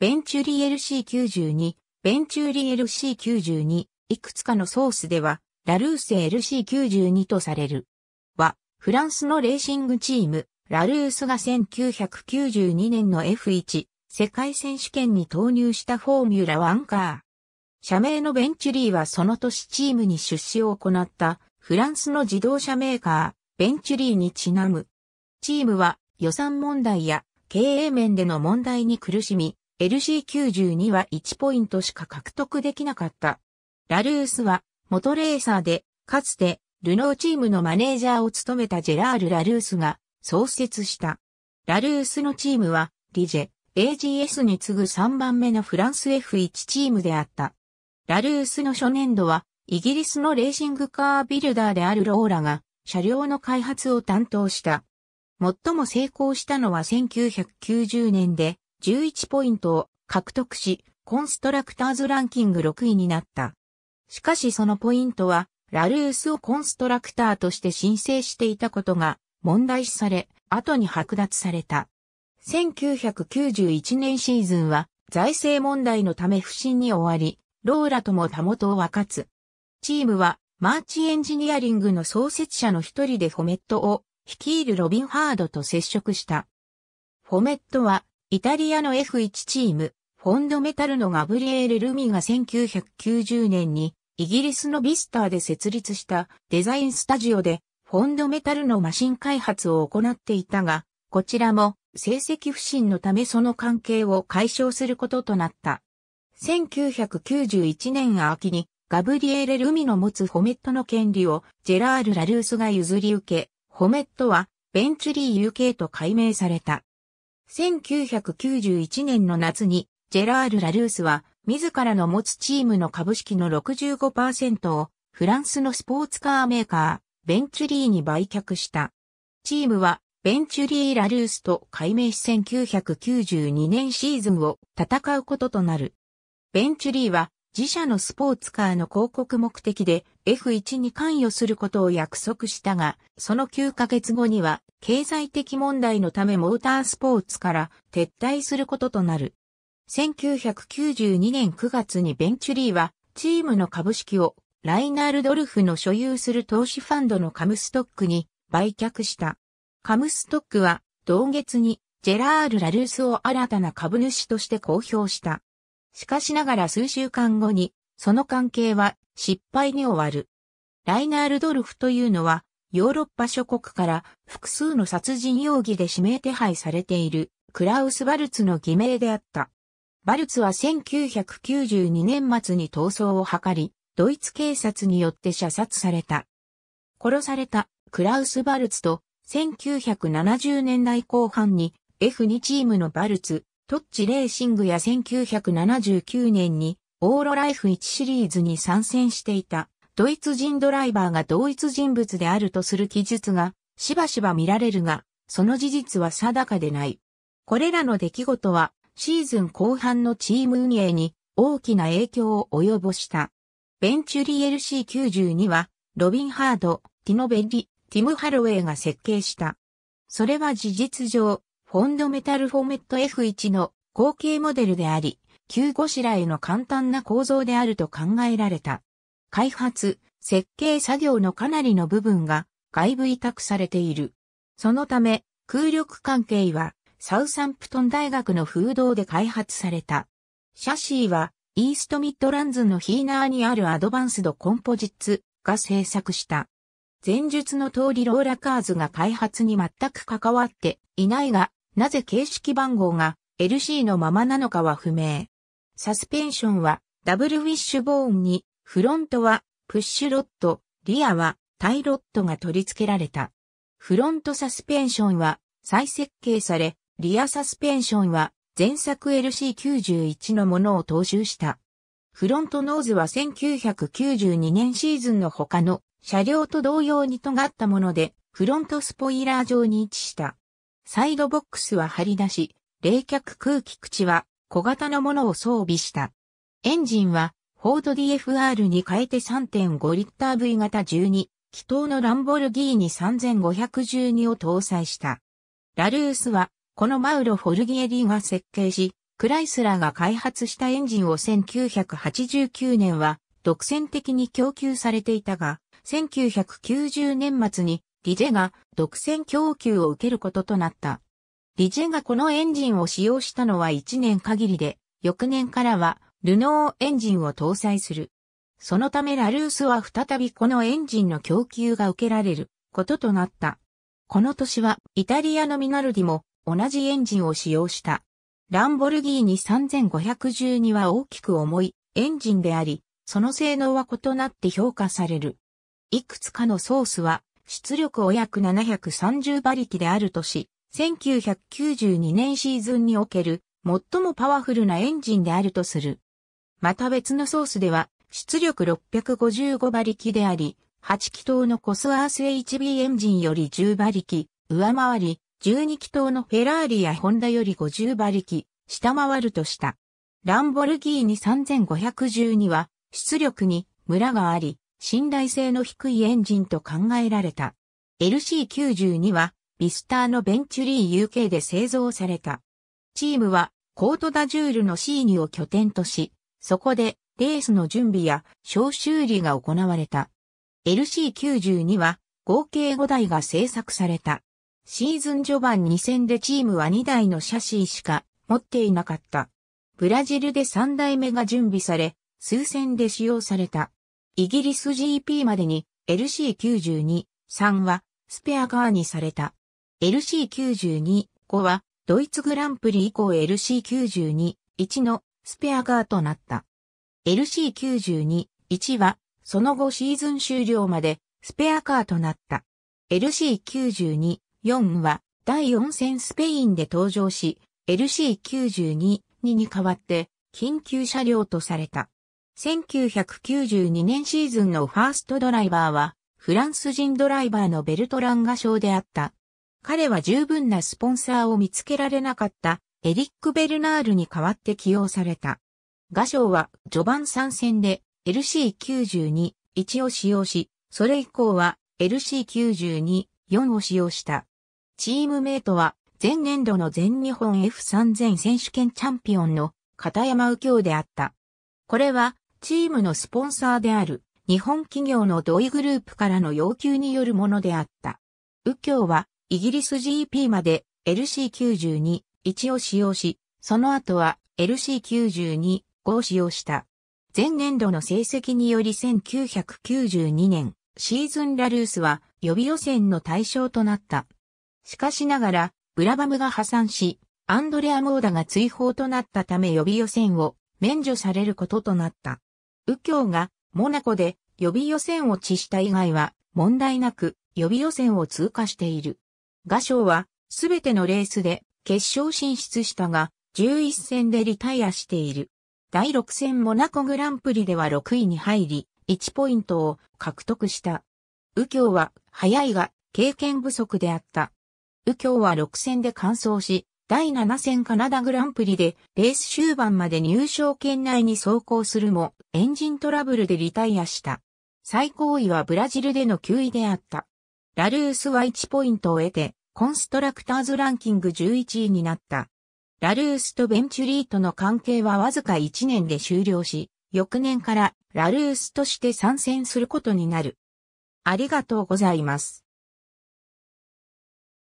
ベンチュリ LC92、ベンチュリ LC92、いくつかのソースでは、ラルーセ LC92 とされる。は、フランスのレーシングチーム、ラルースが1992年の F1 世界選手権に投入したフォーミュラワンカー。社名のベンチュリーはその年チームに出資を行ったフランスの自動車メーカー、ベンチュリーにちなむ。チームは予算問題や経営面での問題に苦しみ、LC92 は1ポイントしか獲得できなかった。ラルースは元レーサーで、かつてルノーチームのマネージャーを務めたジェラール・ラルースが創設した。ラルースのチームはリジェ、AGS に次ぐ3番目のフランス F1 チームであった。ラルースの初年度はイギリスのレーシングカービルダーであるローラが車両の開発を担当した。最も成功したのは1990年で、11ポイントを獲得し、コンストラクターズランキング6位になった。しかしそのポイントは、ラルースをコンストラクターとして申請していたことが問題視され、後に剥奪された。1991年シーズンは財政問題のため不振に終わり、ローラともたもとを分かつ。チームはマーチエンジニアリングの創設者の一人でフォメットを率いるロビン・ハードと接触した。フォメットはイタリアの F1 チーム、フォンドメタルのガブリエール・ルミが1990年にイギリスのビスターで設立したデザインスタジオでフォンドメタルのマシン開発を行っていたが、こちらも成績不振のためその関係を解消することとなった。1991年秋にガブリエール・ルミの持つホメットの権利をジェラール・ラルースが譲り受け、ホメットはベンチリー UK と改名された。1991年の夏に、ジェラール・ラルースは、自らの持つチームの株式の65%を、フランスのスポーツカーメーカー、ベンチュリーに売却した。チームは、ベンチュリー・ラルースと改名し1992年シーズンを戦うこととなる。ベンチュリーは自社のスポーツカーの広告目的で F1 に関与することを約束したが、その9ヶ月後には経済的問題のためモータースポーツから撤退することとなる。1992年9月にベンチュリーはチームの株式をライナールドルフの所有する投資ファンドのカムストックに売却した。カムストックは同月にジェラール・ラルースを新たな株主として公表した。しかしながら数週間後に、その関係は失敗に終わる。ライナールドルフというのは、ヨーロッパ諸国から複数の殺人容疑で指名手配されているクラウス・バルツの偽名であった。バルツは1992年末に逃走を図り、ドイツ警察によって射殺された。殺されたクラウス・バルツと1970年代後半に F2 チームのバルツ、トッチレーシングや1979年にオーロライフ1シリーズに参戦していたドイツ人ドライバーが同一人物であるとする記述がしばしば見られるが、その事実は定かでない。これらの出来事はシーズン後半のチーム運営に大きな影響を及ぼした。ベンチュリー LC92 はロビン・ハード、ティノ・ベッリ、ティム・ハロウェイが設計した。それは事実上、フォンドメタルフォメット F1 の後継モデルであり、旧ゴシラへの簡単な構造であると考えられた。開発、設計作業のかなりの部分が外部委託されている。そのため、空力関係はサウサンプトン大学の風洞で開発された。シャシーはイーストミッドランズのヒーナーにあるアドバンスドコンポジッツが製作した。前述の通りローラカーズが開発に全く関わっていないが、なぜ形式番号が LC のままなのかは不明。サスペンションはダブルウィッシュボーンに、フロントはプッシュロット、リアはタイロットが取り付けられた。フロントサスペンションは再設計され、リアサスペンションは前作 LC91 のものを踏襲した。フロントノーズは1992年シーズンの他の車両と同様に尖ったもので、フロントスポイラー上に位置した。サイドボックスは張り出し、冷却空気口は小型のものを装備した。エンジンはフォード DFR に変えて3.5リッター V 型12、気筒のランボルギーニ3512を搭載した。ラルースはこのマウロ・フォルギエリが設計し、クライスラーが開発したエンジンを1989年は独占的に供給されていたが、1990年末にリジェが独占供給を受けることとなった。リジェがこのエンジンを使用したのは1年限りで、翌年からはルノーエンジンを搭載する。そのためラルースは再びこのエンジンの供給が受けられることとなった。この年はイタリアのミナルディも同じエンジンを使用した。ランボルギーニ3512は大きく重いエンジンであり、その性能は異なって評価される。いくつかのソースは出力を約730馬力であるとし、1992年シーズンにおける最もパワフルなエンジンであるとする。また別のソースでは、出力655馬力であり、8気筒のコスアース HB エンジンより10馬力、上回り、12気筒のフェラーリやホンダより50馬力、下回るとした。ランボルギーニ3512は、出力にムラがあり、信頼性の低いエンジンと考えられた。LC92 は、ビスターのベンチュリー UK で製造された。チームは、コートダジュールの C2 を拠点とし、そこで、レースの準備や小修理が行われた。LC92 は、合計5台が製作された。シーズン序盤2戦でチームは2台のシャシーしか持っていなかった。ブラジルで3台目が準備され、数戦で使用された。イギリス GP までに LC92、3はスペアカーにされた。LC92、5はドイツグランプリ以降 LC92、1のスペアカーとなった。LC92、1はその後シーズン終了までスペアカーとなった。LC92、4は第4戦スペインで登場し、LC92、2に代わって緊急車両とされた。1992年シーズンのファーストドライバーは、フランス人ドライバーのベルトランガ賞であった。彼は十分なスポンサーを見つけられなかったエリック・ベルナールに代わって起用された。画賞は序盤参戦で LC92-1 を使用し、それ以降は LC92-4 を使用した。チームメイトは前年度の全日本 F3000 選手権チャンピオンの片山右京であった。これはチームのスポンサーである日本企業の同意グループからの要求によるものであった。右京はイギリス GP まで LC92-1 を使用し、その後は LC92-5 を使用した。前年度の成績により1992年シーズンラルースは予備予選の対象となった。しかしながらブラバムが破産し、アンドレア・モーダが追放となったため予備予選を免除されることとなった。右京がモナコで予備予選落ちした以外は問題なく予備予選を通過している。画商はすべてのレースで決勝進出したが11戦でリタイアしている。第6戦モナコグランプリでは6位に入り1ポイントを獲得した。右京は早いが経験不足であった。右京は6戦で完走し第7戦カナダグランプリでレース終盤まで入賞圏内に走行するもエンジントラブルでリタイアした。最高位はブラジルでの9位であった。ラルースは1ポイントを得てコンストラクターズランキング11位になった。ラルースとベンチュリーとの関係はわずか1年で終了し、翌年からラルースとして参戦することになる。ありがとうございます。